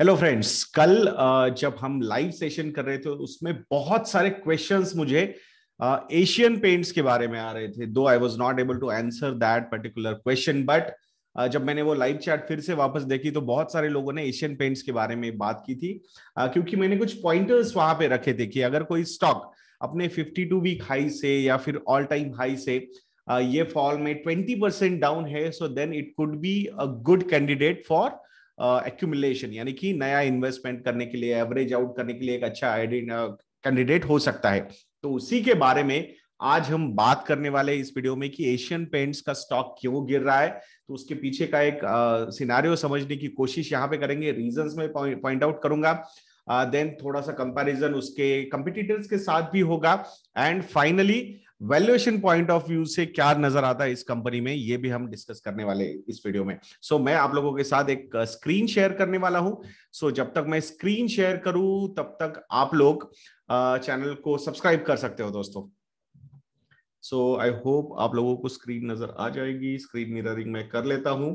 Hello friends कल जब हम लाइव सेशन कर रहे थे उसमें बहुत सारे क्वेश्चंस मुझे एशियन पेंट्स के बारे में आ रहे थे दो I was not able to answer that particular question but जब मैंने वो लाइव चैट फिर से वापस देखी तो बहुत सारे लोगों ने एशियन पेंट्स के बारे में बात की थी क्योंकि मैंने कुछ पॉइंटर्स वहां पे रखे थे कि अगर कोई स्टॉक अपने 52 वीक हाई से या फिर ऑल टाइम हाई से ये फॉल में 20% डाउन है so then it could be a good candidate for accumulation uh, यानी कि नया इन्वेस्टमेंट करने के लिए एवरेज आउट करने के लिए एक अच्छा कैंडिडेट uh, हो सकता है तो उसी के बारे में आज हम बात करने वाले इस वीडियो में कि एशियन पेंट्स का स्टॉक क्यों गिर रहा है तो उसके पीछे का एक सिनारियो uh, समझने की कोशिश यहाँ पे करेंगे रीजंस में पॉइंट आउट करूंगा देन uh, थोड़ा सा कंपैरिजन उसके कंपिटिटर्स के साथ भी होगा and finally valuation point of view से क्या नजर आता है इस कंपनी में ये भी हम डिस्कस करने वाले इस वीडियो में सो so, मैं आप लोगों के साथ एक स्क्रीन uh, शेयर करने वाला हूं सो so, जब तक मैं स्क्रीन शेयर करूं तब तक आप लोग चैनल uh, को सब्सक्राइब कर सकते हो दोस्तों सो आई होप आप लोगों को स्क्रीन नजर आ जाएगी स्क्रीन मिररिंग मैं कर लेता हूं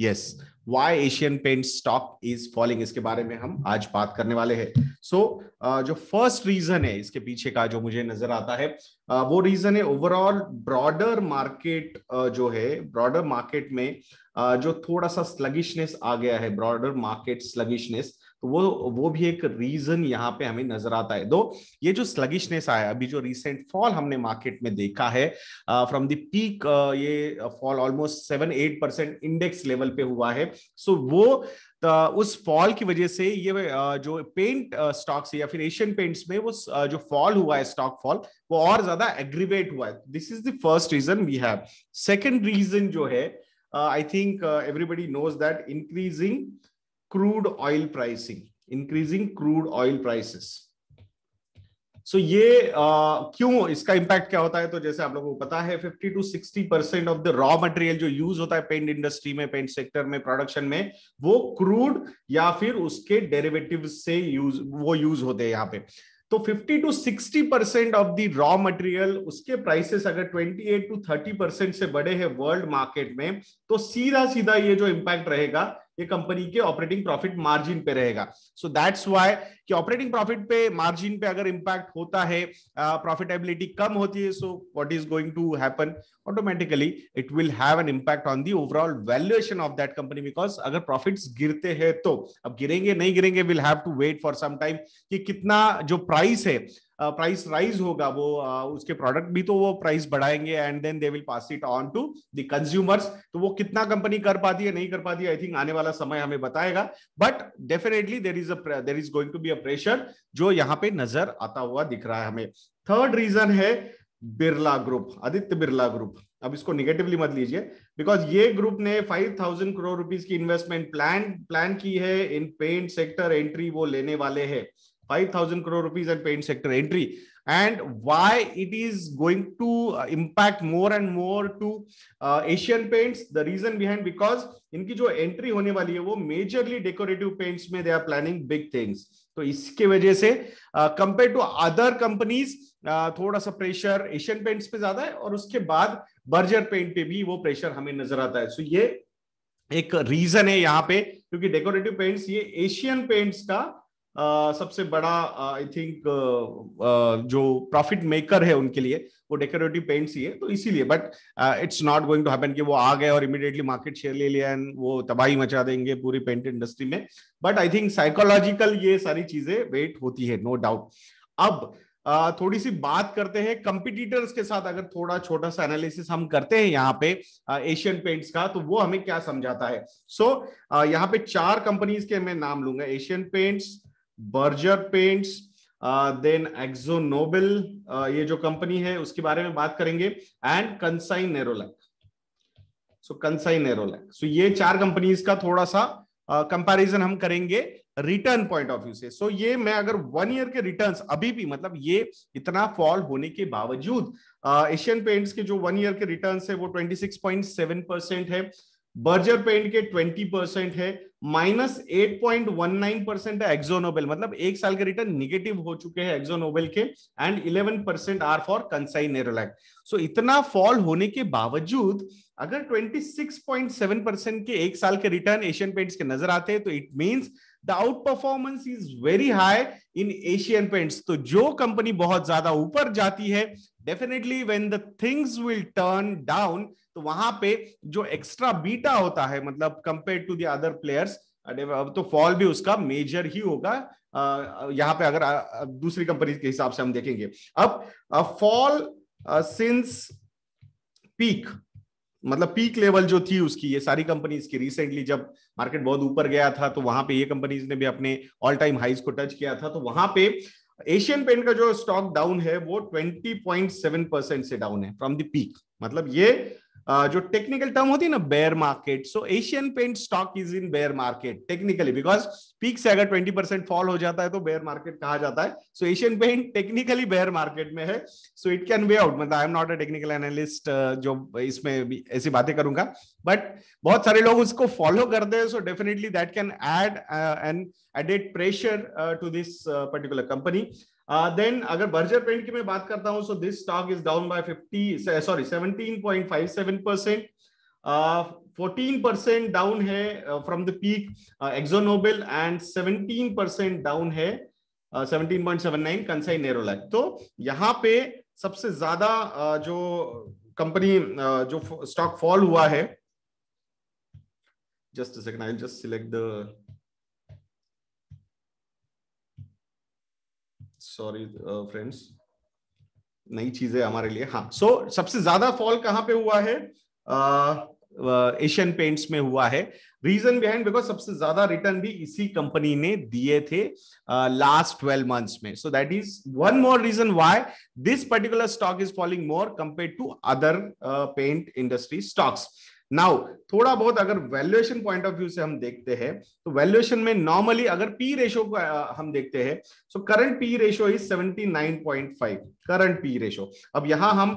yes why Asian paint stock is falling इसके बारे में हम आज बात करने वाले हैं सो so, जो फर्स्ट रीजन है इसके पीछे का जो मुझे नजर आता है वो रीजन है ओवरऑल ब्रॉडर मार्केट जो है ब्रॉडर मार्केट में जो थोड़ा सा स्लगिशनेस आ गया है ब्रॉडर मार्केट स्लगिशनेस तो वो वो भी एक रीजन यहाँ पे हमें नजर आता है दो ये जो स्लगिशनेस आया अभी जो रिसेंट फॉल हमने मार्केट में देखा है फ्रॉम द पीक ये fall almost seven eight percent index level पे हुआ है सो so, वो उस फॉल की वजह से ये जो पेंट स्टॉक्स या फिर एशियन पेंट्स में वो जो फॉल हुआ है स्टॉक फॉल वो और ज्यादा एग्रीवेट हुआ है this is the first reason we have second reason जो है I think everybody knows that increasing crude oil pricing increasing crude oil prices so ये क्यों इसका इंपैक्ट क्या होता है तो जैसे आप लोगों को पता है 50 to 60 percent of the raw material जो यूज होता है पेंट इंडस्ट्री में पेंट सेक्टर में प्रोडक्शन में वो क्रूड या फिर उसके डेरिवेटिव से यूज वो यूज होते हैं यहाँ पे तो 50 to 60 percent of the raw material उसके प्राइसेस अगर 28 टू 30 परसेंट से बड़े हैं वर्ल्ड मार्केट में तो सीधा सीधा ये जो इम्पैक्ट रहेगा ये कंपनी के ऑपरेटिंग प्रॉफिट मार्जिन पे रहेगा सो दैट्स वाई कि ऑपरेटिंग प्रॉफिट पे मार्जिन पे अगर इम्पैक्ट होता है प्रॉफिटेबिलिटी uh, कम होती है so what is going to happen automatically it will have an impact on the overall valuation of that company because अगर प्रॉफिट गिरते हैं तो अब गिरेंगे नहीं गिरेंगे will have to wait for some time कि कितना जो प्राइस है प्राइस राइज होगा वो उसके प्रोडक्ट भी तो वो प्राइस बढ़ाएंगे and then they will pass it on to the consumers तो वो कितना कंपनी कर पाती है नहीं कर पाती आई थिंक आने वाला समय हमें बताएगा but definitely there is there is going to be a pressure जो यहाँ पे नजर आता हुआ दिख रहा है हमें थर्ड रीजन है बिरला ग्रुप आदित्य बिरला ग्रुप अब इसको निगेटिवली मत लीजिए बिकॉज ये ग्रुप ने 5000 करोड़ रुपीस की इन्वेस्टमेंट प्लान प्लान की है इन पेंट सेक्टर एंट्री वो लेने वाले हैं 5,000 crore rupees and paint sector entry and why it is going to impact more and more to uh, Asian paints. The reason behind because इनकी जो entry होने वाली है वो majorly decorative paints में they are planning big things. तो इसके वजह से कंपेयर टू अदर कंपनीज थोड़ा सा प्रेशर एशियन पेंट्स पे ज्यादा है और उसके बाद बर्जर पेंट पे भी वो प्रेशर हमें नजर आता है सो so ये एक रीजन है यहाँ पे क्योंकि डेकोरेटिव पेंट्स ये एशियन पेंट्स का सबसे बड़ा आई थिंक uh, जो प्रॉफिट मेकर है उनके लिए वो डेकोरेटिव पेंट्स ही है तो इसीलिए but it's not going to happen कि वो आ गए और इमिडिएटली मार्केट शेयर ले लिया एंड वो तबाही मचा देंगे पूरी पेंट इंडस्ट्री में बट आई थिंक साइकोलॉजिकल ये सारी चीजें वेट होती है नो no डाउट अब थोड़ी सी बात करते हैं कंपिटिटर्स के साथ अगर थोड़ा छोटा सा एनालिसिस हम करते हैं यहाँ पे एशियन पेंट्स का तो वो हमें क्या समझाता है सो so, यहाँ पे चार कंपनीज के मैं नाम लूंगा Asian paints Berger paints then Akzo Nobel ये जो कंपनी है उसके बारे में बात करेंगे and Kansai Nerolac so Kansai Nerolac so ये चार कंपनीज का थोड़ा सा कंपैरिजन uh, हम करेंगे रिटर्न पॉइंट ऑफ व्यू से सो so, ये मैं अगर वन ईयर के रिटर्न्स अभी भी मतलब ये इतना फॉल होने के बावजूद एशियन uh, पेंट्स के जो वन ईयर के रिटर्न है वो 26.7 परसेंट है बर्जर पेंट के 20 परसेंट है minus eight point one nine percent है एक्सोनोबेल मतलब एक साल के रिटर्न निगेटिव हो चुके हैं एक्सोनोबेल के and eleven percent are for Kansai Nerolac so इतना फॉल होने के बावजूद अगर twenty six point seven percent के एक साल के रिटर्न एशियन पेंट्स के नजर आते हैं तो it means the outperformance is very high in Asian paints तो जो कंपनी बहुत ज्यादा ऊपर जाती है definitely when the things will turn down तो वहां पे जो एक्स्ट्रा बीटा होता है मतलब compare to the other players अब तो फॉल भी उसका मेजर ही होगा यहाँ पे अगर दूसरी कंपनी के हिसाब से हम देखेंगे अब फॉल सिंस पीक मतलब पीक लेवल जो थी उसकी ये सारी कंपनीज की रिसेंटली जब मार्केट बहुत ऊपर गया था तो वहां पे ये कंपनीज ने भी अपने ऑल टाइम हाइज को टच किया था तो वहां पे एशियन पेंट का जो स्टॉक डाउन है वो 20.7 परसेंट से डाउन है फ्रॉम दी पीक मतलब ये जो टेक्निकल टर्म होती है ना bear market so Asian paint stock is in bear market technically because peak से अगर 20 परसेंट फॉल हो जाता है तो बेयर मार्केट कहा जाता है so Asian paint technically bear market में है so it can weigh out मतलब I am not a technical analyst जो इसमें ऐसी बातें करूंगा बट बहुत सारे लोग उसको फॉलो करते हैं so definitely that can add an added pressure to this particular company then अगर बर्जर पेंट की मैं बात करता हूँ so this stock is down by fifty sorry seventeen point five seven percent fourteen percent down है from the peak AkzoNobel and seventeen percent down है seventeen point seven nine Kansai Nerolac तो यहाँ पे सबसे ज्यादा uh, जो company uh, जो stock fall हुआ है just a second i'll just select the sorry uh, नई चीजें हमारे लिए हाँ सो so, सबसे ज्यादा फॉल कहाँ पे हुआ है एशियन uh, पेंट्स uh, में हुआ है रीजन बिहाइंड बिकॉज सबसे ज्यादा रिटर्न भी इसी कंपनी ने दिए थे लास्ट ट्वेल्व मंथ्स में so that is one more reason why this particular stock is falling more compare to other paint industry stocks now थोड़ा बहुत अगर वैल्यूएशन पॉइंट ऑफ व्यू से हम देखते हैं तो वैल्यूएशन में नॉर्मली अगर पी रेशो को हम देखते हैं so current P ratio is 79.5 current P ratio अब यहां हम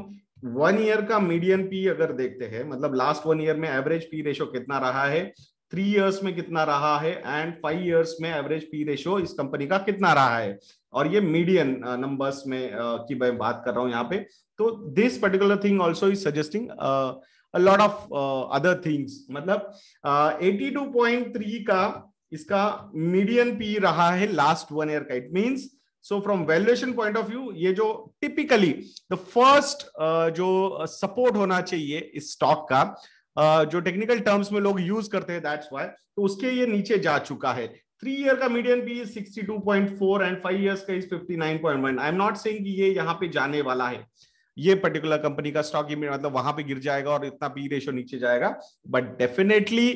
वन ईयर का मीडियम पी अगर देखते हैं मतलब लास्ट वन ईयर में एवरेज पी रेशो कितना रहा है थ्री इयर्स में कितना रहा है एंड फाइव इयर्स में एवरेज पी रेशो इस कंपनी का कितना रहा है और ये मीडियम नंबर्स में की मैं बात कर रहा हूं यहाँ पे तो this particular thing also is suggesting a lot of uh, other things मतलब 82.3 uh, का इसका मीडियन पी रहा है लास्ट वन ईयर का it means so from valuation point of view ये जो टिपिकली द फर्स्ट जो सपोर्ट होना चाहिए इस स्टॉक का uh, जो टेक्निकल टर्म्स में लोग यूज करते हैं दैट्स वाई तो उसके ये नीचे जा चुका है थ्री ईयर का median P is 62.4 and five years का is 59.1 I am not saying कि ये यहाँ पे जाने वाला है ये पर्टिकुलर कंपनी का स्टॉक मतलब वहां पे गिर जाएगा और इतना पी रेशो नीचे जाएगा but definitely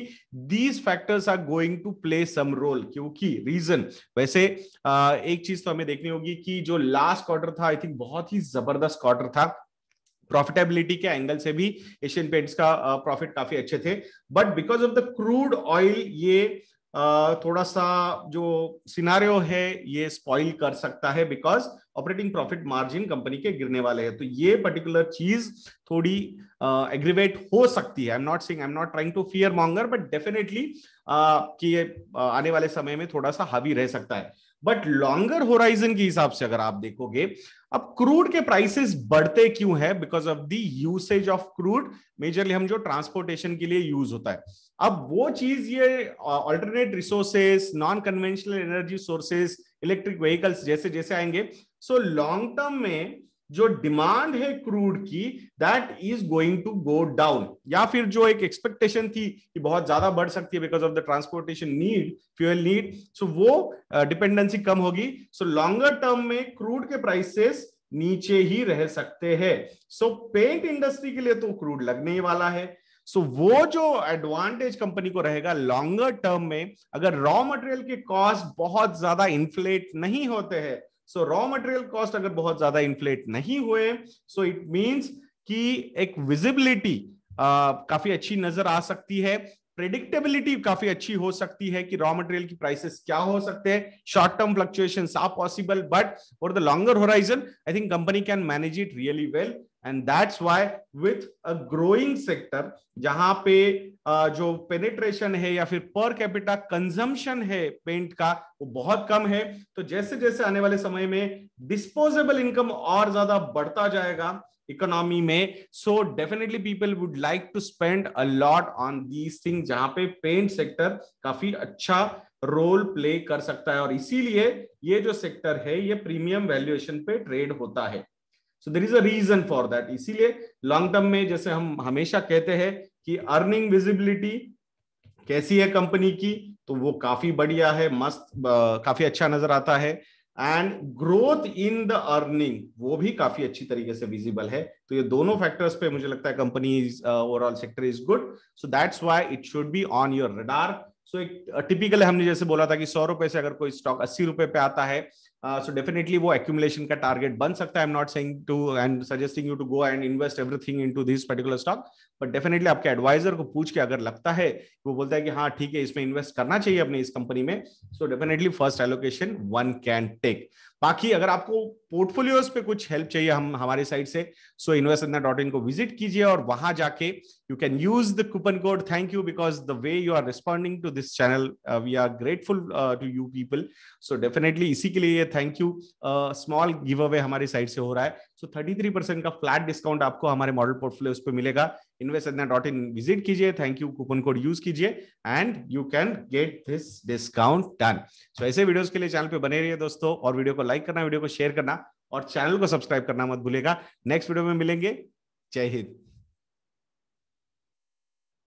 these factors are going to play some role क्योंकि रीजन वैसे एक चीज तो हमें देखनी होगी कि जो लास्ट क्वार्टर था आई थिंक बहुत ही जबरदस्त क्वार्टर था प्रॉफिटेबिलिटी के एंगल से भी एशियन पेंट्स का प्रॉफिट काफी अच्छे थे but because of the crude oil ये थोड़ा सा जो सिनारियो है ये स्पॉइल कर सकता है because operating profit margin company के गिरने वाले हैं तो ये पर्टिकुलर चीज थोड़ी एग्रीवेट हो सकती है I am not saying I am not trying to fearmonger but definitely कि ये आने वाले समय में थोड़ा सा हावी रह सकता है बट लॉन्गर होराइजन के हिसाब से अगर आप देखोगे अब क्रूड के प्राइसेस बढ़ते क्यों है because of the usage of crude majorly हम जो ट्रांसपोर्टेशन के लिए यूज होता है अब वो चीज ये alternate resources non conventional energy sources electric vehicles जैसे जैसे आएंगे सो लॉन्ग टर्म में जो डिमांड है क्रूड की that is going to go down या फिर जो एक एक्सपेक्टेशन थी कि बहुत ज्यादा बढ़ सकती है because of the transportation need fuel need so वो डिपेंडेंसी uh, कम होगी सो लॉन्गर टर्म में क्रूड के प्राइसेस नीचे ही रह सकते हैं सो पेंट इंडस्ट्री के लिए तो क्रूड लगने ही वाला है सो so, वो जो एडवांटेज कंपनी को रहेगा लॉन्गर टर्म में अगर रॉ मटेरियल के कॉस्ट बहुत ज्यादा इन्फ्लेट नहीं होते हैं सो रॉ मटेरियल कॉस्ट अगर बहुत ज्यादा इन्फ्लेट नहीं हुए सो इट मीन्स कि एक विजिबिलिटी काफी अच्छी नजर आ सकती है प्रेडिक्टेबिलिटी काफी अच्छी हो सकती है कि रॉ मटेरियल की प्राइसेस क्या हो सकते हैं short term fluctuation are possible but for the longer horizon I think company can manage it really well and that's why with a growing sector जहां पे जो पेनिट्रेशन है या फिर पर कैपिटा कंजम्पशन है पेंट का वो बहुत कम है तो जैसे जैसे आने वाले समय में डिस्पोजेबल इनकम और ज्यादा बढ़ता जाएगा इकोनॉमी में so definitely people would like to spend a lot on these thing जहां पे पेंट सेक्टर काफी अच्छा रोल प्ले कर सकता है और इसीलिए ये जो सेक्टर है ये प्रीमियम वैल्यूएशन पे ट्रेड होता है so there is a reason for that इसीलिए लॉन्ग टर्म में जैसे हम हमेशा कहते हैं कि अर्निंग विजिबिलिटी कैसी है कंपनी की तो वो काफी बढ़िया है मस्त काफी अच्छा नजर आता है and growth in the earning वो भी काफी अच्छी तरीके से विजिबल है तो ये दोनों फैक्टर्स पे मुझे लगता है company overall sector is good so that's why it should be on your radar so एक टिपिकल हमने जैसे बोला था कि सौ रुपए से अगर कोई स्टॉक अस्सी रुपए पे आता है सो डेफिनेटली वो एक्यूमुलेशन का टारगेट बन सकता है I am not saying to I am suggesting you to go and invest everything into this particular stock but definitely आपके एडवाइजर को पूछ के अगर लगता है वो बोलता है कि हाँ ठीक है इसमें इन्वेस्ट करना चाहिए अपने इस कंपनी में so definitely first allocation one can take बाकी अगर आपको पोर्टफोलियोज पे कुछ हेल्प चाहिए हम हमारे साइड से सो इन्वेस्ट डॉट इन को विजिट कीजिए और वहां जाके you can use the coupon code thank you because the way you are responding to this channel we are grateful to you people so definitely इसी के लिए ये thank you small giveaway हमारी side से हो रहा है so thirty three percent का फ्लैट डिस्काउंट आपको हमारे मॉडल पोर्टफोलियोज पे मिलेगा investedna.in विजिट कीजिए thank you coupon code use कीजिए and you can get this discount done so ऐसे वीडियोस के लिए चैनल पे बने रहिए दोस्तों और वीडियो को लाइक करना वीडियो को शेयर करना और चैनल को सब्सक्राइब करना मत भूलेगा नेक्स्ट वीडियो में मिलेंगे जय हिंद